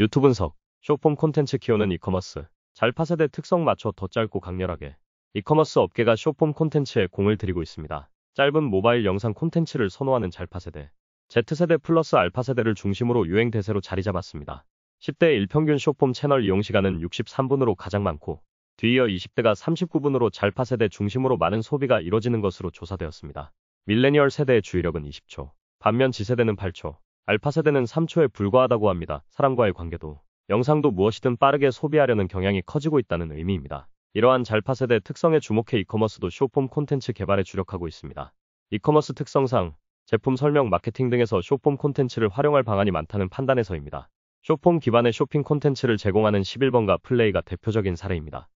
유튜브 분석, 쇼폼 콘텐츠 키우는 이커머스. 잘 파세대 특성 맞춰 더 짧고 강렬하게. 이커머스 업계가 쇼폼 콘텐츠에 공을 들이고 있습니다. 짧은 모바일 영상 콘텐츠를 선호하는 잘 파세대. Z세대 플러스 알파 세대를 중심으로 유행 대세로 자리 잡았습니다. 10대 일평균 쇼폼 채널 이용 시간은 63분으로 가장 많고, 뒤이어 20대가 39분으로 잘파 세대 중심으로 많은 소비가 이뤄지는 것으로 조사되었습니다. 밀레니얼 세대의 주의력은 20초, 반면 지세대는 8초, 알파 세대는 3초에 불과하다고 합니다. 사람과의 관계도, 영상도 무엇이든 빠르게 소비하려는 경향이 커지고 있다는 의미입니다. 이러한 잘파 세대 특성에 주목해 이커머스도 쇼폼 콘텐츠 개발에 주력하고 있습니다. 이커머스 특성상 제품 설명, 마케팅 등에서 쇼폼 콘텐츠를 활용할 방안이 많다는 판단에서입니다. 쇼폼 기반의 쇼핑 콘텐츠를 제공하는 11번가 플레이가 대표적인 사례입니다.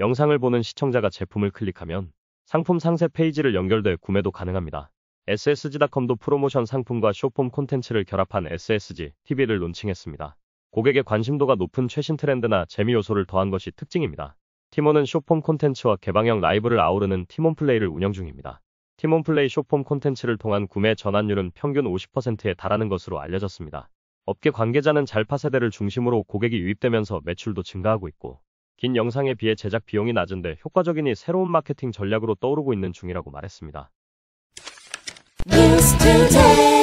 영상을 보는 시청자가 제품을 클릭하면 상품 상세 페이지를 연결돼 구매도 가능합니다. ssg.com도 프로모션 상품과 쇼폼 콘텐츠를 결합한 ssg TV를 론칭했습니다. 고객의 관심도가 높은 최신 트렌드나 재미 요소를 더한 것이 특징입니다. 티몬은 쇼폼 콘텐츠와 개방형 라이브를 아우르는 티몬 플레이를 운영 중입니다. 티몬 플레이 쇼폼 콘텐츠를 통한 구매 전환율은 평균 50%에 달하는 것으로 알려졌습니다. 업계 관계자는 잘파 세대를 중심으로 고객이 유입되면서 매출도 증가하고 있고 긴 영상에 비해 제작 비용이 낮은데 효과적이니 새로운 마케팅 전략으로 떠오르고 있는 중이라고 말했습니다. News Today.